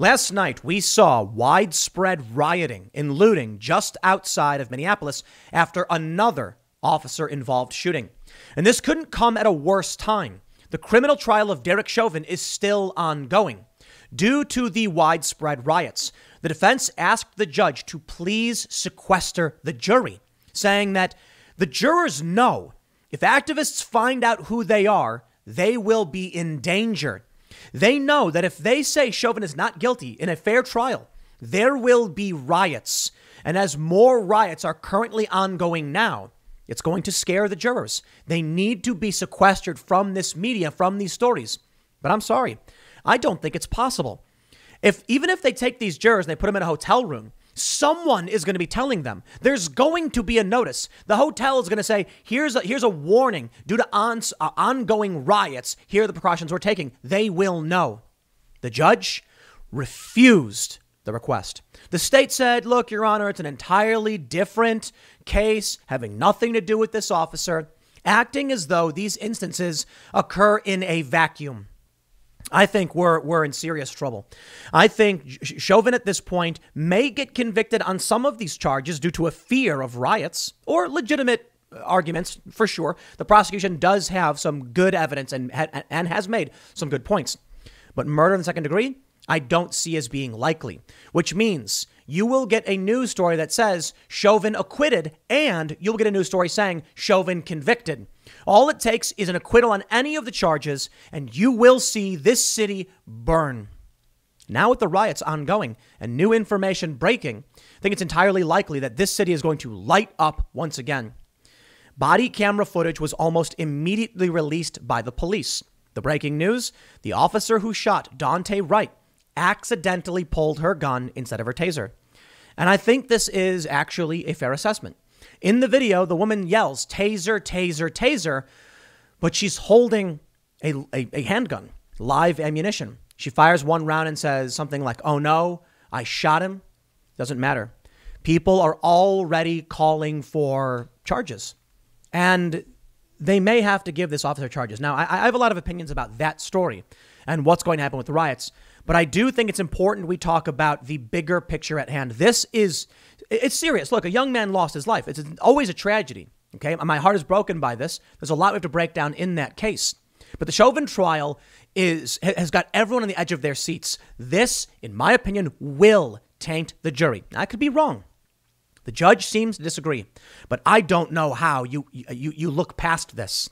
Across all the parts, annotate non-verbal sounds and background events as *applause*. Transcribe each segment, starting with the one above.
Last night, we saw widespread rioting and looting just outside of Minneapolis after another officer involved shooting. And this couldn't come at a worse time. The criminal trial of Derek Chauvin is still ongoing. Due to the widespread riots, the defense asked the judge to please sequester the jury, saying that the jurors know if activists find out who they are, they will be endangered. They know that if they say Chauvin is not guilty in a fair trial, there will be riots. And as more riots are currently ongoing now, it's going to scare the jurors. They need to be sequestered from this media, from these stories. But I'm sorry, I don't think it's possible. If even if they take these jurors and they put them in a hotel room Someone is going to be telling them. There's going to be a notice. The hotel is going to say, "Here's a, here's a warning due to on, uh, ongoing riots. Here are the precautions we're taking." They will know. The judge refused the request. The state said, "Look, Your Honor, it's an entirely different case, having nothing to do with this officer." Acting as though these instances occur in a vacuum. I think we're we're in serious trouble. I think Chauvin at this point may get convicted on some of these charges due to a fear of riots or legitimate uh, arguments for sure. The prosecution does have some good evidence and and has made some good points. But murder in the second degree, I don't see as being likely, which means you will get a news story that says Chauvin acquitted, and you'll get a news story saying Chauvin convicted. All it takes is an acquittal on any of the charges, and you will see this city burn. Now, with the riots ongoing and new information breaking, I think it's entirely likely that this city is going to light up once again. Body camera footage was almost immediately released by the police. The breaking news the officer who shot Dante Wright accidentally pulled her gun instead of her taser. And I think this is actually a fair assessment. In the video, the woman yells, taser, taser, taser, but she's holding a, a, a handgun, live ammunition. She fires one round and says something like, oh no, I shot him. Doesn't matter. People are already calling for charges. And they may have to give this officer charges. Now, I, I have a lot of opinions about that story and what's going to happen with the riots. But I do think it's important we talk about the bigger picture at hand. This is, it's serious. Look, a young man lost his life. It's always a tragedy. Okay. My heart is broken by this. There's a lot we have to break down in that case. But the Chauvin trial is, has got everyone on the edge of their seats. This, in my opinion, will taint the jury. I could be wrong. The judge seems to disagree, but I don't know how you, you, you look past this.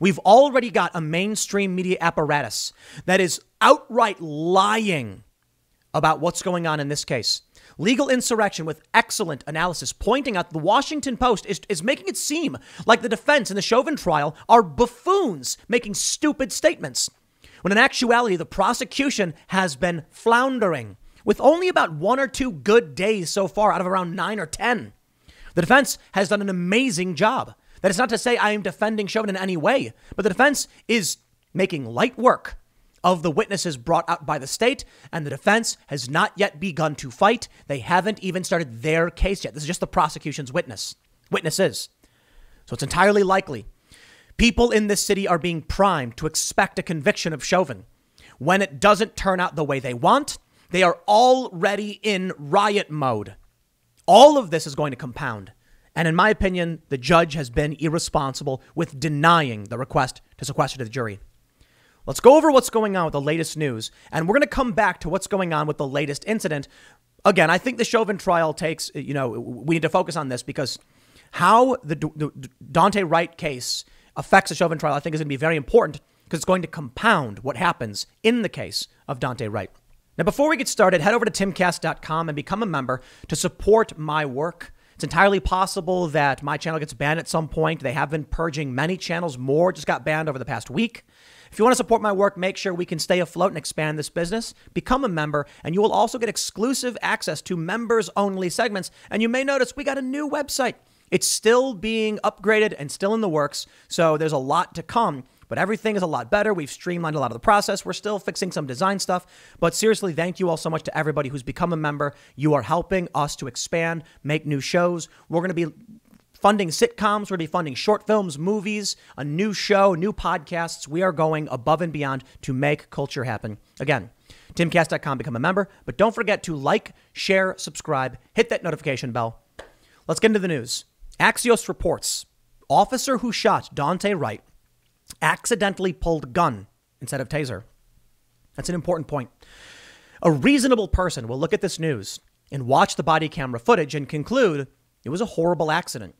We've already got a mainstream media apparatus that is outright lying about what's going on in this case. Legal insurrection with excellent analysis pointing out the Washington Post is, is making it seem like the defense in the Chauvin trial are buffoons making stupid statements, when in actuality, the prosecution has been floundering with only about one or two good days so far out of around nine or 10. The defense has done an amazing job. That is not to say I am defending Chauvin in any way, but the defense is making light work of the witnesses brought out by the state, and the defense has not yet begun to fight. They haven't even started their case yet. This is just the prosecution's witness, witnesses. So it's entirely likely. People in this city are being primed to expect a conviction of Chauvin. When it doesn't turn out the way they want, they are already in riot mode. All of this is going to compound. And in my opinion, the judge has been irresponsible with denying the request to sequester to the jury. Let's go over what's going on with the latest news, and we're going to come back to what's going on with the latest incident. Again, I think the Chauvin trial takes, you know, we need to focus on this because how the, the Dante Wright case affects the Chauvin trial, I think, is going to be very important because it's going to compound what happens in the case of Dante Wright. Now, before we get started, head over to timcast.com and become a member to support my work it's entirely possible that my channel gets banned at some point. They have been purging many channels. More just got banned over the past week. If you want to support my work, make sure we can stay afloat and expand this business. Become a member, and you will also get exclusive access to members only segments. And you may notice we got a new website. It's still being upgraded and still in the works, so there's a lot to come. But everything is a lot better. We've streamlined a lot of the process. We're still fixing some design stuff. But seriously, thank you all so much to everybody who's become a member. You are helping us to expand, make new shows. We're going to be funding sitcoms, we're going to be funding short films, movies, a new show, new podcasts. We are going above and beyond to make culture happen. Again, timcast.com, become a member. But don't forget to like, share, subscribe, hit that notification bell. Let's get into the news. Axios reports officer who shot Dante Wright accidentally pulled gun instead of taser. That's an important point. A reasonable person will look at this news and watch the body camera footage and conclude it was a horrible accident.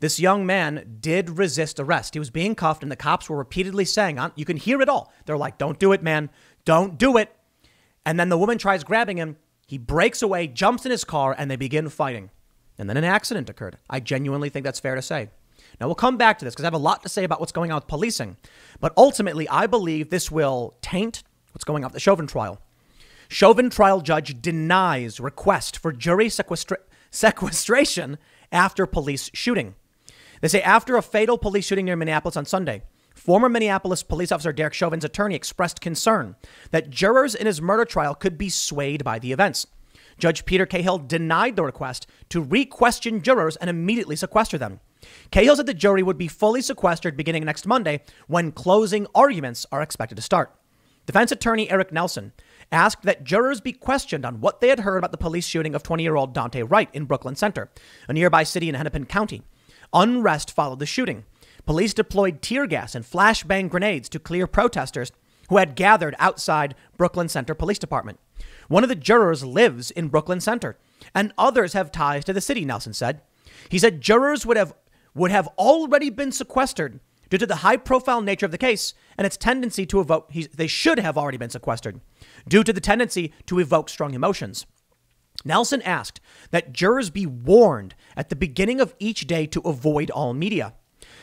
This young man did resist arrest. He was being cuffed, and the cops were repeatedly saying, You can hear it all. They're like, Don't do it, man. Don't do it. And then the woman tries grabbing him. He breaks away, jumps in his car, and they begin fighting. And then an accident occurred. I genuinely think that's fair to say. Now, we'll come back to this because I have a lot to say about what's going on with policing. But ultimately, I believe this will taint what's going on with the Chauvin trial. Chauvin trial judge denies request for jury sequestra- sequestration after police shooting. They say after a fatal police shooting near Minneapolis on Sunday, former Minneapolis police officer Derek Chauvin's attorney expressed concern that jurors in his murder trial could be swayed by the events. Judge Peter Cahill denied the request to re question jurors and immediately sequester them. Cahill said the jury would be fully sequestered beginning next Monday when closing arguments are expected to start. Defense attorney Eric Nelson asked that jurors be questioned on what they had heard about the police shooting of 20 year old Dante Wright in Brooklyn Center, a nearby city in Hennepin County. Unrest followed the shooting. Police deployed tear gas and flashbang grenades to clear protesters who had gathered outside Brooklyn Center Police Department. One of the jurors lives in Brooklyn Center, and others have ties to the city, Nelson said. He said jurors would have would have already been sequestered due to the high profile nature of the case and its tendency to evoke, he, they should have already been sequestered due to the tendency to evoke strong emotions. Nelson asked that jurors be warned at the beginning of each day to avoid all media.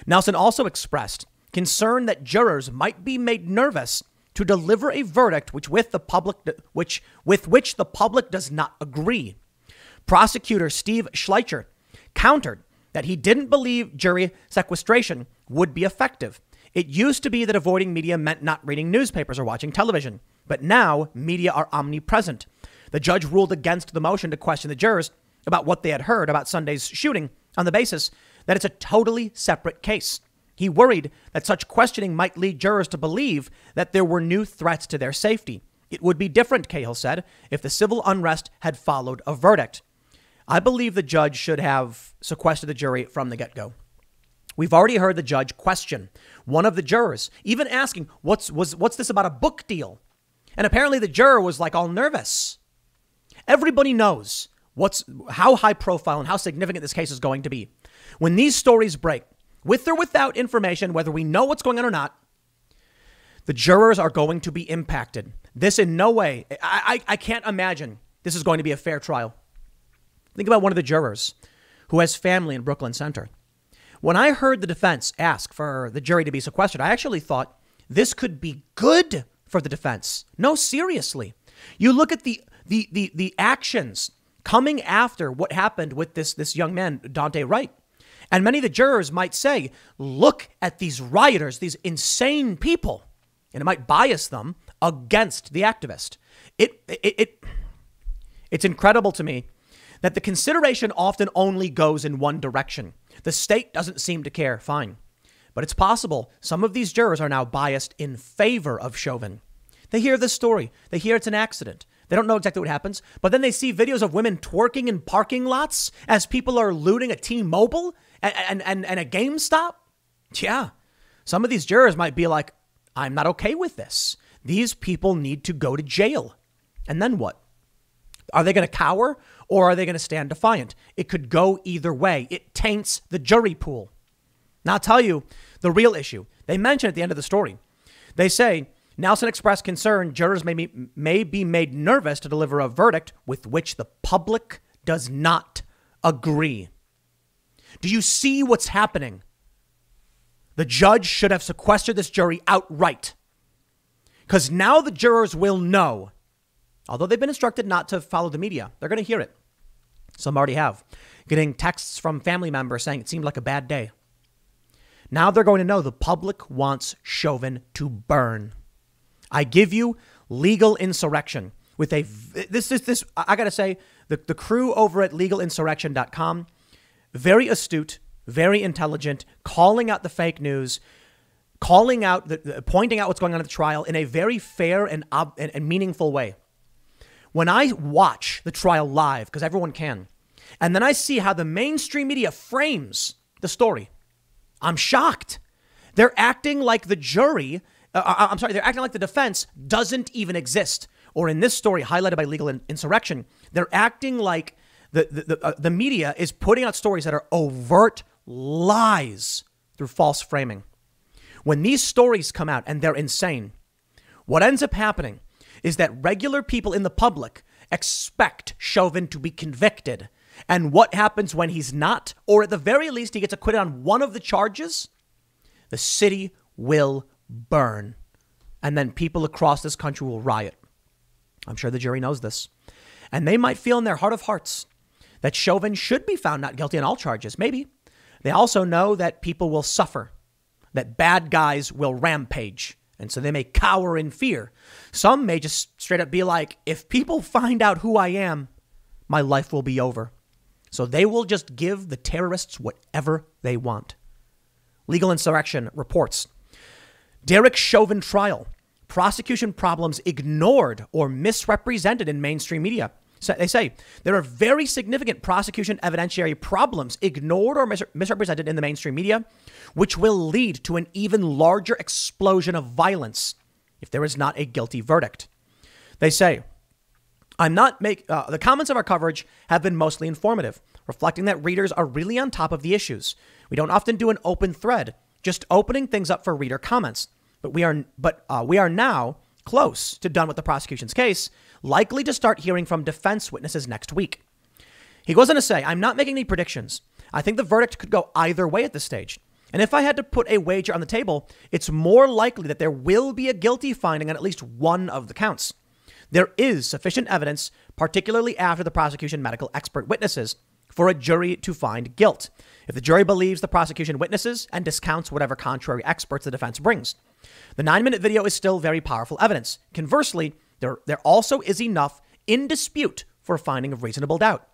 Nelson also expressed concern that jurors might be made nervous to deliver a verdict which with the public which with which the public does not agree. Prosecutor Steve Schleicher countered that he didn't believe jury sequestration would be effective. It used to be that avoiding media meant not reading newspapers or watching television, but now media are omnipresent. The judge ruled against the motion to question the jurors about what they had heard about Sunday's shooting on the basis that it's a totally separate case. He worried that such questioning might lead jurors to believe that there were new threats to their safety. It would be different, Cahill said, if the civil unrest had followed a verdict. I believe the judge should have sequestered the jury from the get go. We've already heard the judge question one of the jurors, even asking, what's, was, what's this about a book deal? And apparently the juror was like all nervous. Everybody knows what's, how high profile and how significant this case is going to be. When these stories break, with or without information, whether we know what's going on or not, the jurors are going to be impacted. This in no way, I, I, I can't imagine this is going to be a fair trial. Think about one of the jurors who has family in Brooklyn Center. When I heard the defense ask for the jury to be sequestered, I actually thought this could be good for the defense. No, seriously. You look at the the the, the actions coming after what happened with this this young man, Dante Wright. And many of the jurors might say, look at these rioters, these insane people. And it might bias them against the activist. It, it, it it's incredible to me that the consideration often only goes in one direction. The state doesn't seem to care, fine. But it's possible some of these jurors are now biased in favor of Chauvin. They hear this story, they hear it's an accident. They don't know exactly what happens, but then they see videos of women twerking in parking lots as people are looting a T Mobile and, and, and a GameStop. Yeah, some of these jurors might be like, I'm not okay with this. These people need to go to jail. And then what? Are they going to cower? or are they going to stand defiant? It could go either way. It taints the jury pool. Now, I'll tell you the real issue. They mention at the end of the story, they say, Nelson expressed concern jurors may be, may be made nervous to deliver a verdict with which the public does not agree. Do you see what's happening? The judge should have sequestered this jury outright. Because now the jurors will know Although they've been instructed not to follow the media, they're going to hear it. Some already have. Getting texts from family members saying it seemed like a bad day. Now they're going to know the public wants Chauvin to burn. I give you legal insurrection with a this is this I gotta say the, the crew over at legalinsurrection.com very astute, very intelligent, calling out the fake news, calling out the, the pointing out what's going on at the trial in a very fair and, ob, and, and meaningful way. When I watch the trial live, because everyone can, and then I see how the mainstream media frames the story, I'm shocked. They're acting like the jury, uh, uh I'm sorry, they're acting like the defense doesn't even exist. Or in this story, highlighted by legal insurrection, they're acting like the, the, the, uh, the media is putting out stories that are overt lies through false framing. When these stories come out and they're insane, what ends up happening is that regular people in the public expect Chauvin to be convicted. And what happens when he's not, or at the very least, he gets acquitted on one of the charges? The city will burn. And then people across this country will riot. I'm sure the jury knows this. And they might feel in their heart of hearts that Chauvin should be found not guilty on all charges, maybe. They also know that people will suffer, that bad guys will rampage, and so they may cower in fear. Some may just straight up be like, if people find out who I am, my life will be over. So they will just give the terrorists whatever they want. Legal Insurrection reports Derek Chauvin trial. Prosecution problems ignored or misrepresented in mainstream media they say there are very significant prosecution evidentiary problems ignored or mis- misrepresented in the mainstream media, which will lead to an even larger explosion of violence if there is not a guilty verdict. They say, I'm not make uh, the comments of our coverage have been mostly informative, reflecting that readers are really on top of the issues. We don't often do an open thread, just opening things up for reader comments. But we are but uh, we are now close to done with the prosecution's case, likely to start hearing from defense witnesses next week. He goes on to say, I'm not making any predictions. I think the verdict could go either way at this stage. And if I had to put a wager on the table, it's more likely that there will be a guilty finding on at least one of the counts. There is sufficient evidence, particularly after the prosecution medical expert witnesses, for a jury to find guilt. If the jury believes the prosecution witnesses and discounts whatever contrary experts the defense brings, the nine minute video is still very powerful evidence. Conversely, there, there also is enough in dispute for a finding of reasonable doubt.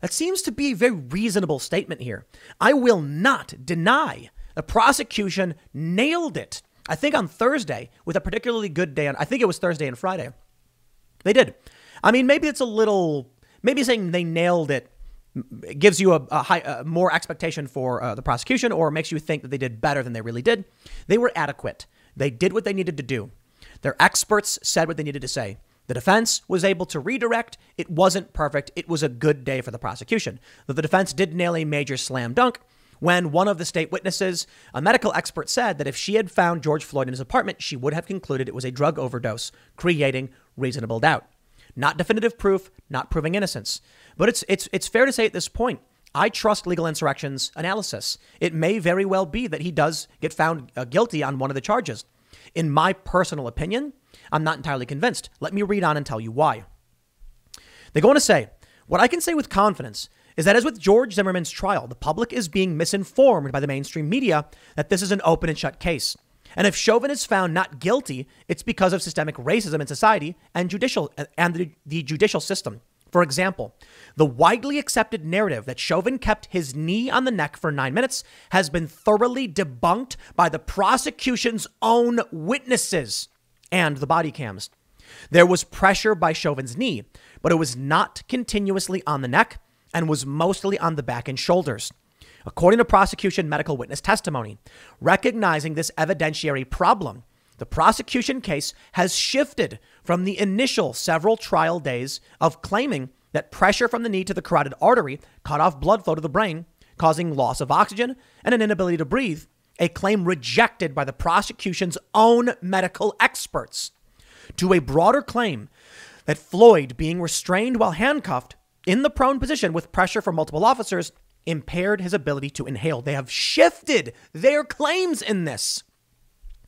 That seems to be a very reasonable statement here. I will not deny the prosecution nailed it. I think on Thursday, with a particularly good day, on, I think it was Thursday and Friday, they did. I mean, maybe it's a little, maybe saying they nailed it gives you a, a, high, a more expectation for uh, the prosecution or makes you think that they did better than they really did. They were adequate. They did what they needed to do. Their experts said what they needed to say. The defense was able to redirect. It wasn't perfect. It was a good day for the prosecution. Though the defense did nail a major slam dunk when one of the state witnesses, a medical expert, said that if she had found George Floyd in his apartment, she would have concluded it was a drug overdose, creating reasonable doubt. Not definitive proof, not proving innocence. But it's, it's, it's fair to say at this point I trust legal insurrection's analysis. It may very well be that he does get found uh, guilty on one of the charges. In my personal opinion, I'm not entirely convinced. Let me read on and tell you why. They go on to say, what I can say with confidence is that as with George Zimmerman's trial, the public is being misinformed by the mainstream media that this is an open and shut case. And if Chauvin is found not guilty, it's because of systemic racism in society and judicial uh, and the, the judicial system. For example, the widely accepted narrative that Chauvin kept his knee on the neck for nine minutes has been thoroughly debunked by the prosecution's own witnesses and the body cams. There was pressure by Chauvin's knee, but it was not continuously on the neck and was mostly on the back and shoulders. According to prosecution medical witness testimony, recognizing this evidentiary problem, the prosecution case has shifted from the initial several trial days of claiming that pressure from the knee to the carotid artery cut off blood flow to the brain, causing loss of oxygen and an inability to breathe, a claim rejected by the prosecution's own medical experts, to a broader claim that Floyd being restrained while handcuffed in the prone position with pressure from multiple officers impaired his ability to inhale. They have shifted their claims in this.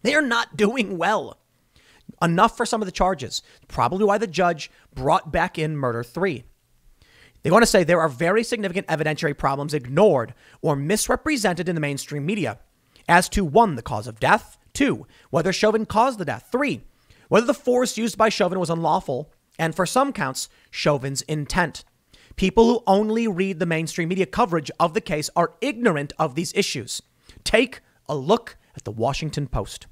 They are not doing well enough for some of the charges. Probably why the judge brought back in Murder 3. They want to say there are very significant evidentiary problems ignored or misrepresented in the mainstream media as to one, the cause of death, two, whether Chauvin caused the death, three, whether the force used by Chauvin was unlawful, and for some counts, Chauvin's intent. People who only read the mainstream media coverage of the case are ignorant of these issues. Take a look at the Washington Post.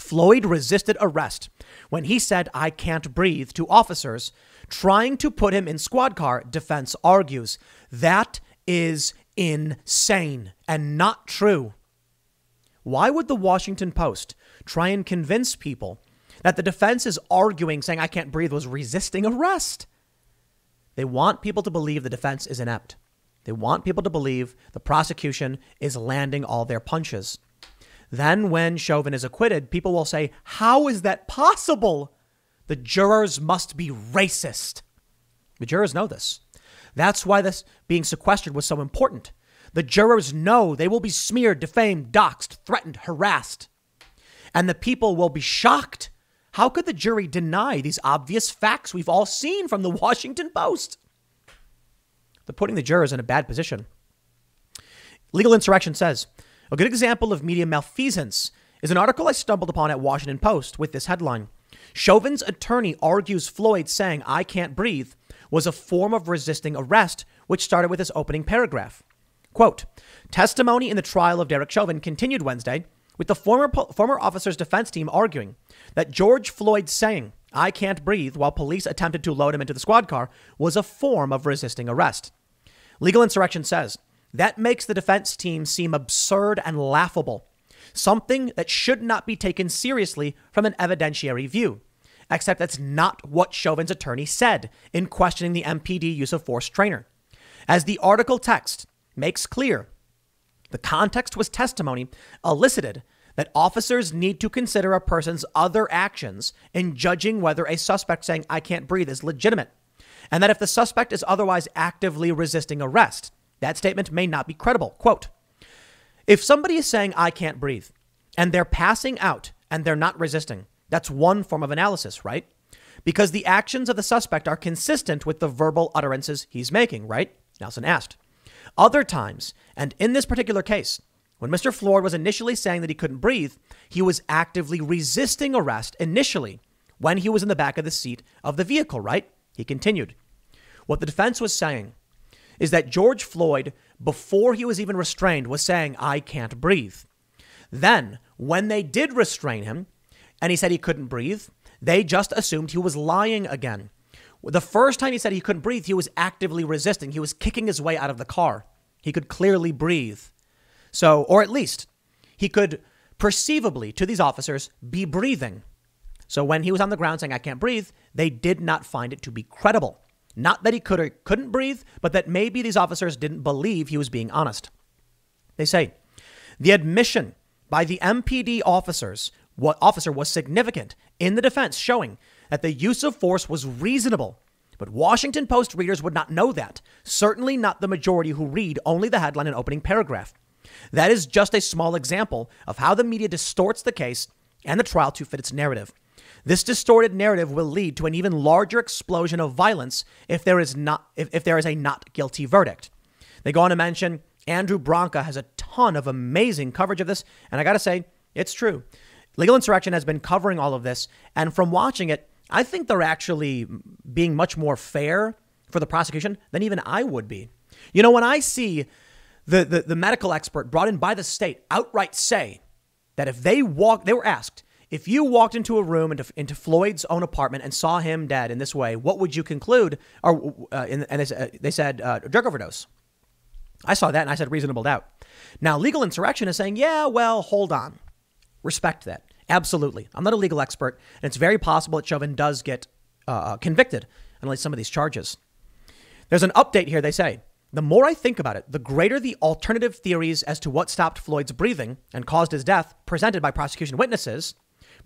Floyd resisted arrest when he said, I can't breathe, to officers trying to put him in squad car, defense argues. That is insane and not true. Why would the Washington Post try and convince people that the defense is arguing, saying, I can't breathe, was resisting arrest? They want people to believe the defense is inept. They want people to believe the prosecution is landing all their punches. Then, when Chauvin is acquitted, people will say, How is that possible? The jurors must be racist. The jurors know this. That's why this being sequestered was so important. The jurors know they will be smeared, defamed, doxxed, threatened, harassed. And the people will be shocked. How could the jury deny these obvious facts we've all seen from the Washington Post? They're putting the jurors in a bad position. Legal Insurrection says a good example of media malfeasance is an article I stumbled upon at Washington Post with this headline. Chauvin's attorney argues Floyd saying, I can't breathe, was a form of resisting arrest, which started with his opening paragraph. Quote Testimony in the trial of Derek Chauvin continued Wednesday, with the former, former officer's defense team arguing that George Floyd saying, I can't breathe, while police attempted to load him into the squad car, was a form of resisting arrest. Legal Insurrection says that makes the defense team seem absurd and laughable, something that should not be taken seriously from an evidentiary view. Except that's not what Chauvin's attorney said in questioning the MPD use of force trainer. As the article text makes clear, the context was testimony elicited that officers need to consider a person's other actions in judging whether a suspect saying, I can't breathe, is legitimate, and that if the suspect is otherwise actively resisting arrest, that statement may not be credible. Quote If somebody is saying, I can't breathe, and they're passing out and they're not resisting, that's one form of analysis, right? Because the actions of the suspect are consistent with the verbal utterances he's making, right? Nelson asked. Other times, and in this particular case, when Mr. Floyd was initially saying that he couldn't breathe, he was actively resisting arrest initially when he was in the back of the seat of the vehicle, right? He continued. What the defense was saying is that George Floyd, before he was even restrained, was saying, I can't breathe. Then, when they did restrain him and he said he couldn't breathe, they just assumed he was lying again. The first time he said he couldn't breathe, he was actively resisting. He was kicking his way out of the car. He could clearly breathe. So, or at least he could perceivably to these officers be breathing. So when he was on the ground saying, I can't breathe, they did not find it to be credible. Not that he could or couldn't breathe, but that maybe these officers didn't believe he was being honest. They say the admission by the MPD officers what officer was significant in the defense, showing that the use of force was reasonable. But Washington Post readers would not know that, certainly not the majority who read only the headline and opening paragraph. That is just a small example of how the media distorts the case and the trial to fit its narrative. This distorted narrative will lead to an even larger explosion of violence if there is not if, if there is a not guilty verdict. They go on to mention Andrew Bronca has a ton of amazing coverage of this, and I gotta say, it's true. Legal Insurrection has been covering all of this, and from watching it, I think they're actually being much more fair for the prosecution than even I would be. You know, when I see the, the, the medical expert brought in by the state outright say that if they walk, they were asked, if you walked into a room into, into Floyd's own apartment and saw him dead in this way, what would you conclude? Or uh, in, and they, uh, they said uh, drug overdose. I saw that and I said reasonable doubt. Now, legal insurrection is saying, yeah, well, hold on, respect that. Absolutely, I'm not a legal expert, and it's very possible that Chauvin does get uh, uh, convicted on at least some of these charges. There's an update here. They say the more I think about it, the greater the alternative theories as to what stopped Floyd's breathing and caused his death presented by prosecution witnesses,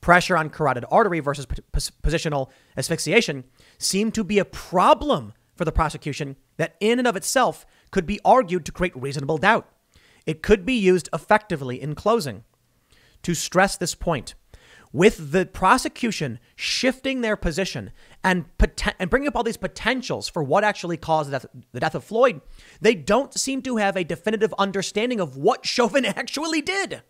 pressure on carotid artery versus positional asphyxiation seem to be a problem for the prosecution that in and of itself could be argued to create reasonable doubt. It could be used effectively in closing. To stress this point, with the prosecution shifting their position and, and bringing up all these potentials for what actually caused the death, the death of Floyd, they don't seem to have a definitive understanding of what Chauvin *laughs* actually did.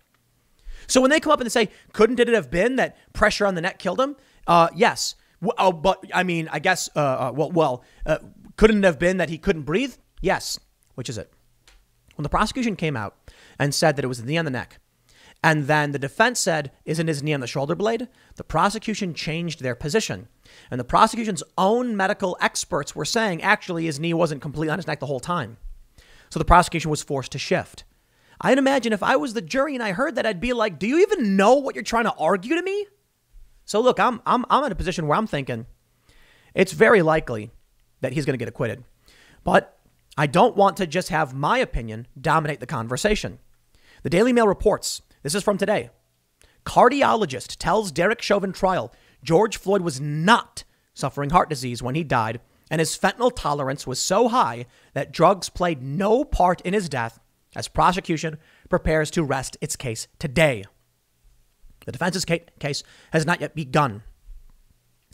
So when they come up and they say, couldn't it have been that pressure on the neck killed him? Uh, yes. Well, uh, but I mean, I guess, uh, uh, well, well uh, couldn't it have been that he couldn't breathe? Yes. Which is it? When the prosecution came out and said that it was the knee on the neck, and then the defense said, Isn't his knee on the shoulder blade? The prosecution changed their position. And the prosecution's own medical experts were saying, Actually, his knee wasn't completely on his neck the whole time. So the prosecution was forced to shift. I'd imagine if I was the jury and I heard that, I'd be like, do you even know what you're trying to argue to me? So look, I'm, I'm, I'm in a position where I'm thinking it's very likely that he's going to get acquitted. But I don't want to just have my opinion dominate the conversation. The Daily Mail reports this is from today. Cardiologist tells Derek Chauvin trial George Floyd was not suffering heart disease when he died, and his fentanyl tolerance was so high that drugs played no part in his death as prosecution prepares to rest its case today. The defense's case has not yet begun.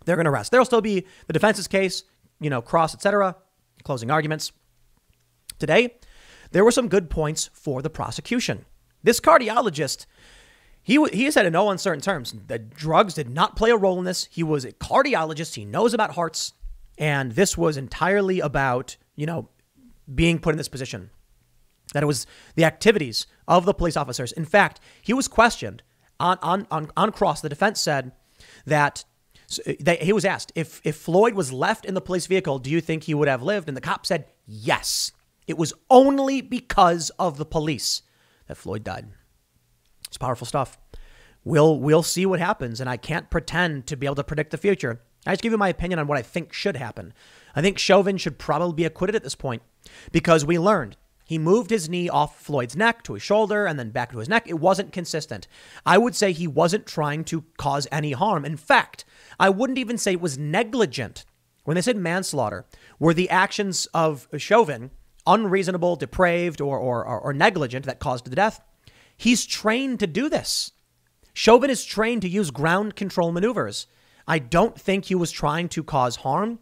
They're going to rest. There'll still be the defense's case, you know, cross, etc., closing arguments. Today, there were some good points for the prosecution. This cardiologist, he, he has said in no uncertain terms that drugs did not play a role in this. He was a cardiologist. He knows about hearts. And this was entirely about, you know, being put in this position that it was the activities of the police officers. In fact, he was questioned on, on, on, on cross. The defense said that uh, that he was asked if, if Floyd was left in the police vehicle, do you think he would have lived? And the cop said, yes. It was only because of the police that Floyd died. It's powerful stuff. We'll, we'll see what happens, and I can't pretend to be able to predict the future. I just give you my opinion on what I think should happen. I think Chauvin should probably be acquitted at this point because we learned he moved his knee off Floyd's neck to his shoulder and then back to his neck. It wasn't consistent. I would say he wasn't trying to cause any harm. In fact, I wouldn't even say it was negligent. When they said manslaughter, were the actions of Chauvin unreasonable, depraved, or, or, or, or negligent that caused the death? He's trained to do this. Chauvin is trained to use ground control maneuvers. I don't think he was trying to cause harm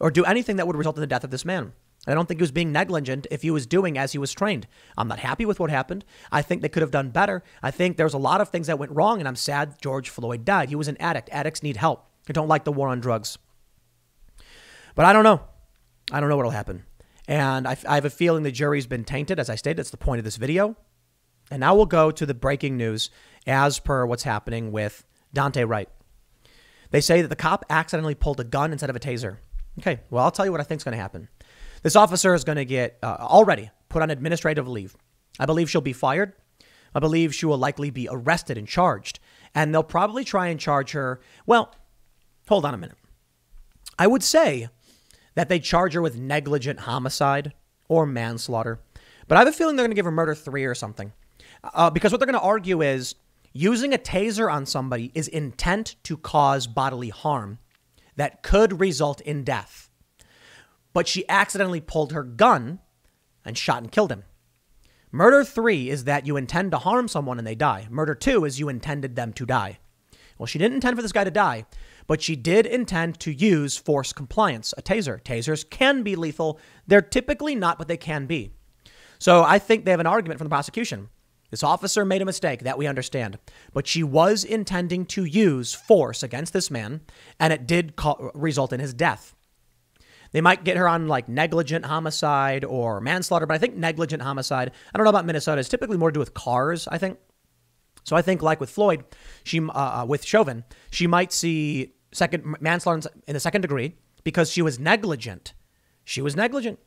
or do anything that would result in the death of this man. I don't think he was being negligent if he was doing as he was trained. I'm not happy with what happened. I think they could have done better. I think there's a lot of things that went wrong, and I'm sad George Floyd died. He was an addict. Addicts need help. I don't like the war on drugs. But I don't know. I don't know what'll happen. And I, I have a feeling the jury's been tainted. As I stated, that's the point of this video. And now we'll go to the breaking news as per what's happening with Dante Wright. They say that the cop accidentally pulled a gun instead of a taser. Okay, well, I'll tell you what I think's going to happen. This officer is going to get uh, already put on administrative leave. I believe she'll be fired. I believe she will likely be arrested and charged. And they'll probably try and charge her. Well, hold on a minute. I would say that they charge her with negligent homicide or manslaughter. But I have a feeling they're going to give her murder three or something. Uh, because what they're going to argue is using a taser on somebody is intent to cause bodily harm that could result in death but she accidentally pulled her gun and shot and killed him. Murder three is that you intend to harm someone and they die. Murder two is you intended them to die. Well, she didn't intend for this guy to die, but she did intend to use force compliance, a taser. Tasers can be lethal. They're typically not, but they can be. So I think they have an argument from the prosecution. This officer made a mistake, that we understand, but she was intending to use force against this man, and it did result in his death. They might get her on like negligent homicide or manslaughter, but I think negligent homicide, I don't know about Minnesota, is typically more to do with cars, I think. So I think, like with Floyd, she uh, uh, with Chauvin, she might see second manslaughter in the second degree because she was negligent. She was negligent,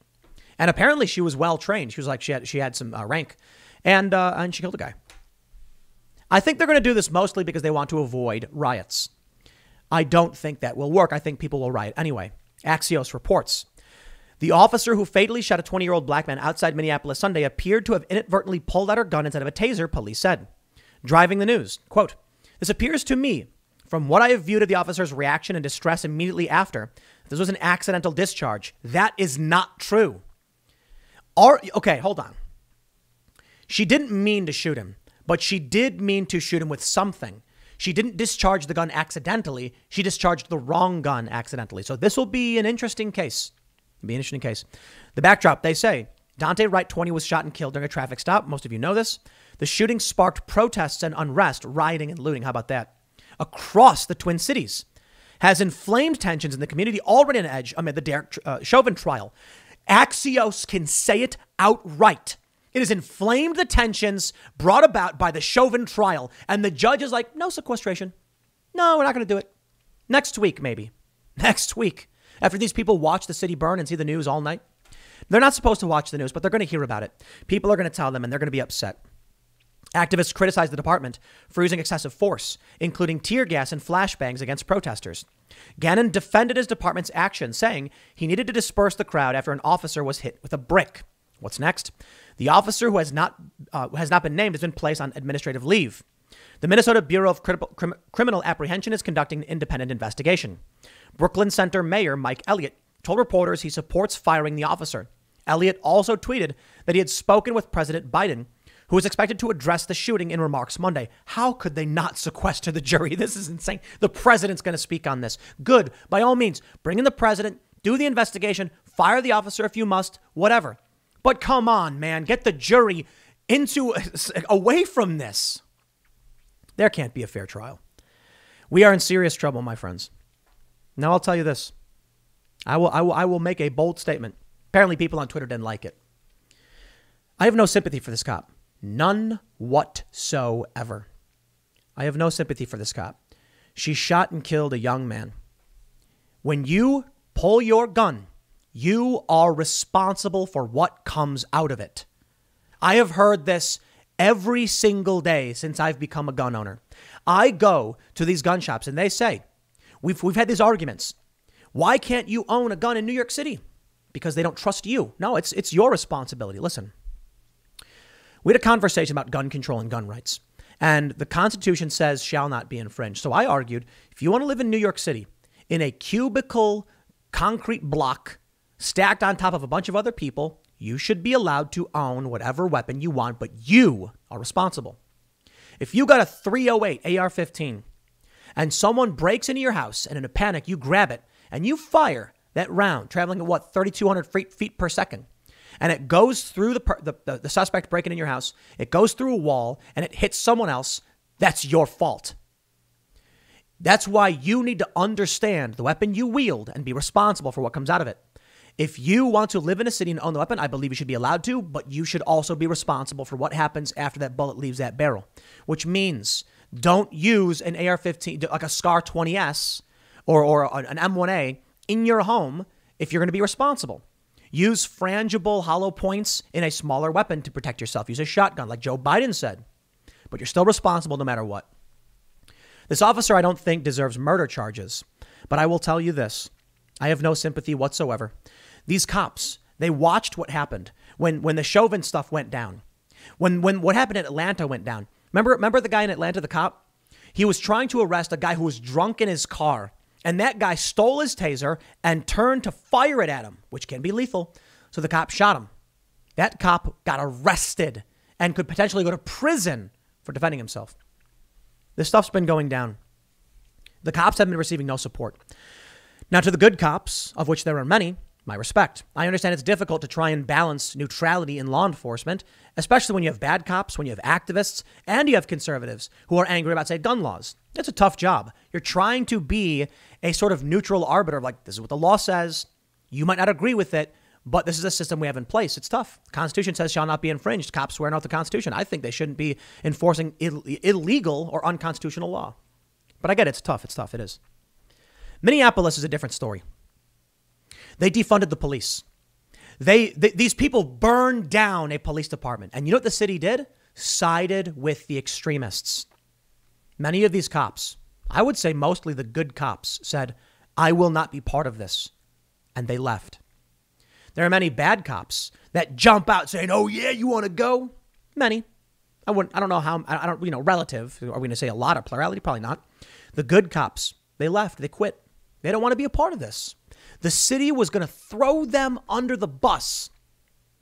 and apparently she was well trained. She was like she had she had some uh, rank, and uh, and she killed a guy. I think they're going to do this mostly because they want to avoid riots. I don't think that will work. I think people will riot anyway. Axios reports the officer who fatally shot a 20 year old black man outside Minneapolis Sunday appeared to have inadvertently pulled out her gun instead of a taser, police said. Driving the news, quote, This appears to me, from what I have viewed of the officer's reaction and distress immediately after, this was an accidental discharge. That is not true. Are, okay, hold on. She didn't mean to shoot him, but she did mean to shoot him with something. She didn't discharge the gun accidentally. She discharged the wrong gun accidentally. So this will be an interesting case. It'll be an interesting case. The backdrop, they say Dante Wright 20 was shot and killed during a traffic stop. Most of you know this. The shooting sparked protests and unrest, rioting and looting. How about that? Across the Twin Cities has inflamed tensions in the community already on edge amid the Derek uh, Chauvin trial. Axios can say it outright. It has inflamed the tensions brought about by the Chauvin trial. And the judge is like, no sequestration. No, we're not going to do it. Next week, maybe. *laughs* Next week. After these people watch the city burn and see the news all night. They're not supposed to watch the news, but they're going to hear about it. People are going to tell them and they're going to be upset. Activists criticized the department for using excessive force, including tear gas and flashbangs against protesters. Gannon defended his department's action, saying he needed to disperse the crowd after an officer was hit with a brick. What's next? The officer who has not, uh, has not been named has been placed on administrative leave. The Minnesota Bureau of Criminal Apprehension is conducting an independent investigation. Brooklyn Center Mayor Mike Elliott told reporters he supports firing the officer. Elliott also tweeted that he had spoken with President Biden, who was expected to address the shooting in remarks Monday. How could they not sequester the jury? *laughs* This is insane. The president's going to speak on this. Good. By all means, bring in the president, do the investigation, fire the officer if you must, whatever. But come on, man, get the jury into away from this. There can't be a fair trial. We are in serious trouble, my friends. Now I'll tell you this. I will I will I will make a bold statement. Apparently people on Twitter didn't like it. I have no sympathy for this cop. None whatsoever. I have no sympathy for this cop. She shot and killed a young man. When you pull your gun you are responsible for what comes out of it. I have heard this every single day since I've become a gun owner. I go to these gun shops and they say, We've, we've had these arguments. Why can't you own a gun in New York City? Because they don't trust you. No, it's, it's your responsibility. Listen, we had a conversation about gun control and gun rights, and the Constitution says shall not be infringed. So I argued if you want to live in New York City in a cubicle concrete block stacked on top of a bunch of other people, you should be allowed to own whatever weapon you want, but you are responsible. If you got a 308 AR 15 and someone breaks into your house and in a panic you grab it and you fire that round, traveling at what, 3,200 feet per second, and it goes through the, the, the, the suspect breaking in your house, it goes through a wall and it hits someone else, that's your fault. That's why you need to understand the weapon you wield and be responsible for what comes out of it. If you want to live in a city and own the weapon, I believe you should be allowed to, but you should also be responsible for what happens after that bullet leaves that barrel, which means don't use an AR 15, like a SCAR 20S or, or an M1A in your home if you're going to be responsible. Use frangible hollow points in a smaller weapon to protect yourself. Use a shotgun, like Joe Biden said. But you're still responsible no matter what. This officer, I don't think, deserves murder charges. But I will tell you this I have no sympathy whatsoever these cops, they watched what happened when, when the Chauvin stuff went down, when, when what happened in Atlanta went down. Remember, remember the guy in Atlanta, the cop? He was trying to arrest a guy who was drunk in his car, and that guy stole his taser and turned to fire it at him, which can be lethal. So the cop shot him. That cop got arrested and could potentially go to prison for defending himself. This stuff's been going down. The cops have been receiving no support. Now, to the good cops, of which there are many, my respect. I understand it's difficult to try and balance neutrality in law enforcement, especially when you have bad cops, when you have activists, and you have conservatives who are angry about, say, gun laws. It's a tough job. You're trying to be a sort of neutral arbiter like, this is what the law says. You might not agree with it, but this is a system we have in place. It's tough. The Constitution says shall not be infringed. Cops swear off the Constitution. I think they shouldn't be enforcing Ill- illegal or unconstitutional law. But I get it. It's tough. It's tough. It is. Minneapolis is a different story. They defunded the police. They, th- these people burned down a police department. And you know what the city did? Sided with the extremists. Many of these cops, I would say mostly the good cops, said, I will not be part of this. And they left. There are many bad cops that jump out saying, "Oh yeah, you want to go?" Many. I wouldn't. I don't know how. I don't. You know, relative. Are we going to say a lot of plurality? Probably not. The good cops. They left. They quit. They don't want to be a part of this. The city was going to throw them under the bus.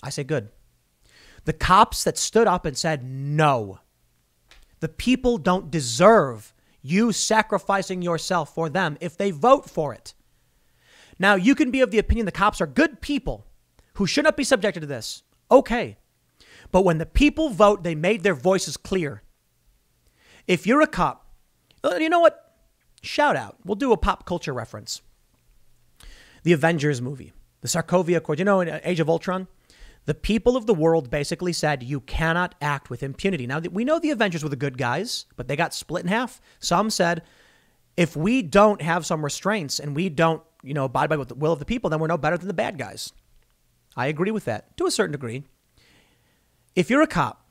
I say, good. The cops that stood up and said, no, the people don't deserve you sacrificing yourself for them if they vote for it. Now, you can be of the opinion the cops are good people who should not be subjected to this. Okay. But when the people vote, they made their voices clear. If you're a cop, uh, you know what? Shout out. We'll do a pop culture reference the Avengers movie, the Sarkovia Accord, you know, in uh, Age of Ultron, the people of the world basically said you cannot act with impunity. Now, we know the Avengers were the good guys, but they got split in half. Some said, if we don't have some restraints and we don't, you know, abide by the will of the people, then we're no better than the bad guys. I agree with that to a certain degree. If you're a cop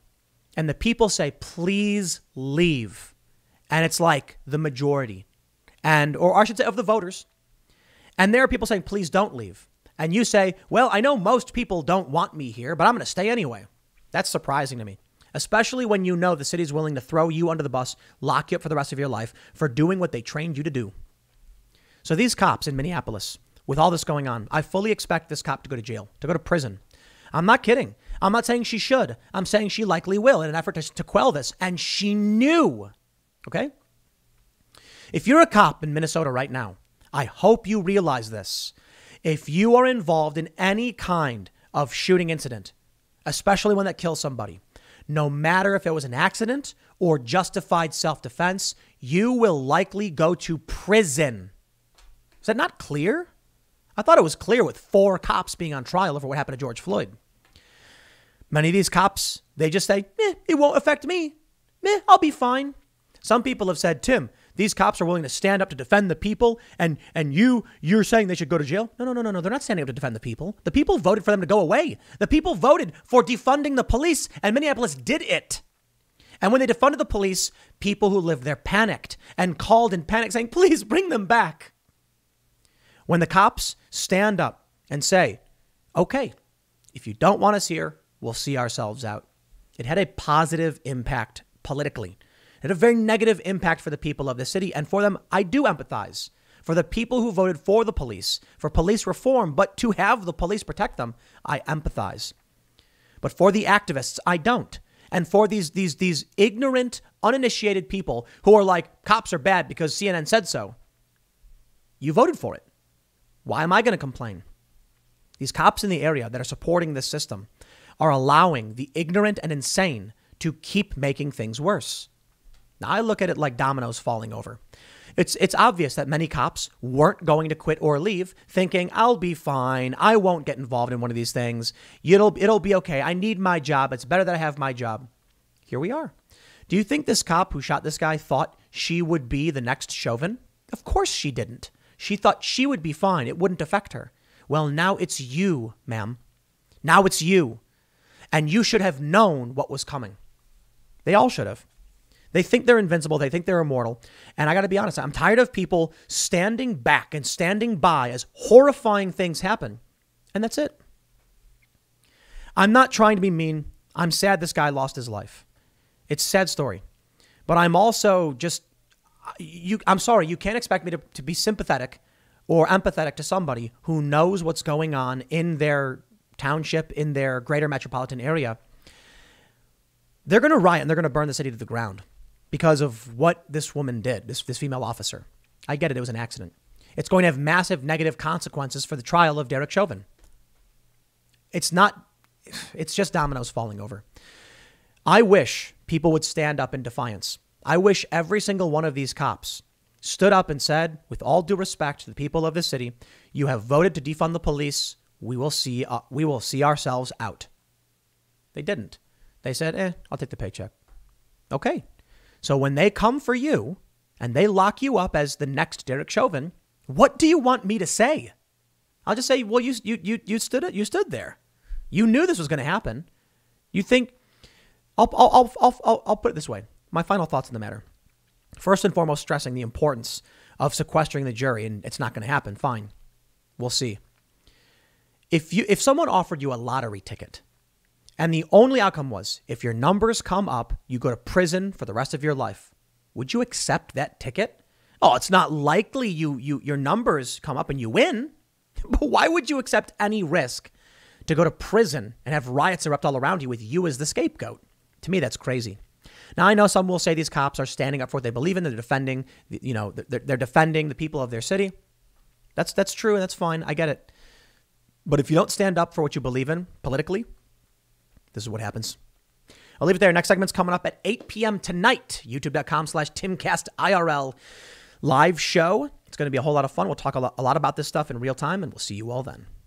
and the people say, please leave, and it's like the majority, and, or I should say, of the voters, and there are people saying, please don't leave. And you say, well, I know most people don't want me here, but I'm going to stay anyway. That's surprising to me, especially when you know the city's willing to throw you under the bus, lock you up for the rest of your life for doing what they trained you to do. So these cops in Minneapolis, with all this going on, I fully expect this cop to go to jail, to go to prison. I'm not kidding. I'm not saying she should. I'm saying she likely will in an effort to, to quell this. And she knew. Okay? If you're a cop in Minnesota right now I hope you realize this. If you are involved in any kind of shooting incident, especially one that kills somebody, no matter if it was an accident or justified self defense, you will likely go to prison. Is that not clear? I thought it was clear with four cops being on trial over what happened to George Floyd. Many of these cops, they just say, eh, it won't affect me. Eh, I'll be fine. Some people have said, Tim, these cops are willing to stand up to defend the people, and and you you're saying they should go to jail? No, no, no, no, no. They're not standing up to defend the people. The people voted for them to go away. The people voted for defunding the police, and Minneapolis did it. And when they defunded the police, people who lived there panicked and called in panic, saying, "Please bring them back." When the cops stand up and say, "Okay, if you don't want us here, we'll see ourselves out," it had a positive impact politically had a very negative impact for the people of the city. And for them, I do empathize. For the people who voted for the police, for police reform, but to have the police protect them, I empathize. But for the activists, I don't. And for these these these ignorant, uninitiated people who are like cops are bad because CNN said so. You voted for it. Why am I going to complain? These cops in the area that are supporting this system are allowing the ignorant and insane to keep making things worse. Now, I look at it like dominoes falling over. It's, it's obvious that many cops weren't going to quit or leave, thinking, I'll be fine. I won't get involved in one of these things. It'll, it'll be okay. I need my job. It's better that I have my job. Here we are. Do you think this cop who shot this guy thought she would be the next Chauvin? Of course she didn't. She thought she would be fine. It wouldn't affect her. Well, now it's you, ma'am. Now it's you. And you should have known what was coming. They all should have. They think they're invincible. They think they're immortal. And I got to be honest, I'm tired of people standing back and standing by as horrifying things happen. And that's it. I'm not trying to be mean. I'm sad this guy lost his life. It's a sad story. But I'm also just, you, I'm sorry, you can't expect me to, to be sympathetic or empathetic to somebody who knows what's going on in their township, in their greater metropolitan area. They're going to riot and they're going to burn the city to the ground because of what this woman did, this, this female officer. I get it, it was an accident. It's going to have massive negative consequences for the trial of Derek Chauvin. It's not, it's just dominoes falling over. I wish people would stand up in defiance. I wish every single one of these cops stood up and said, with all due respect to the people of this city, you have voted to defund the police. We will see, uh, we will see ourselves out. They didn't. They said, eh, I'll take the paycheck. Okay, so when they come for you and they lock you up as the next Derek Chauvin, what do you want me to say? I'll just say, well, you you you, you stood it, you stood there, you knew this was going to happen. You think? I'll I'll, I'll I'll I'll put it this way. My final thoughts on the matter. First and foremost, stressing the importance of sequestering the jury, and it's not going to happen. Fine, we'll see. If you if someone offered you a lottery ticket and the only outcome was if your numbers come up, you go to prison for the rest of your life. Would you accept that ticket? Oh, it's not likely you, you your numbers come up and you win. *laughs* But why would you accept any risk to go to prison and have riots erupt all around you with you as the scapegoat? To me, that's crazy. Now I know some will say these cops are standing up for what they believe in. They're defending, you know, they're, they're defending the people of their city. That's that's true and that's fine. I get it. But if you don't stand up for what you believe in politically, this is what happens. I'll leave it there. Next segment's coming up at 8 p.m. tonight. YouTube.com slash TimCastIRL live show. It's going to be a whole lot of fun. We'll talk a lot about this stuff in real time, and we'll see you all then.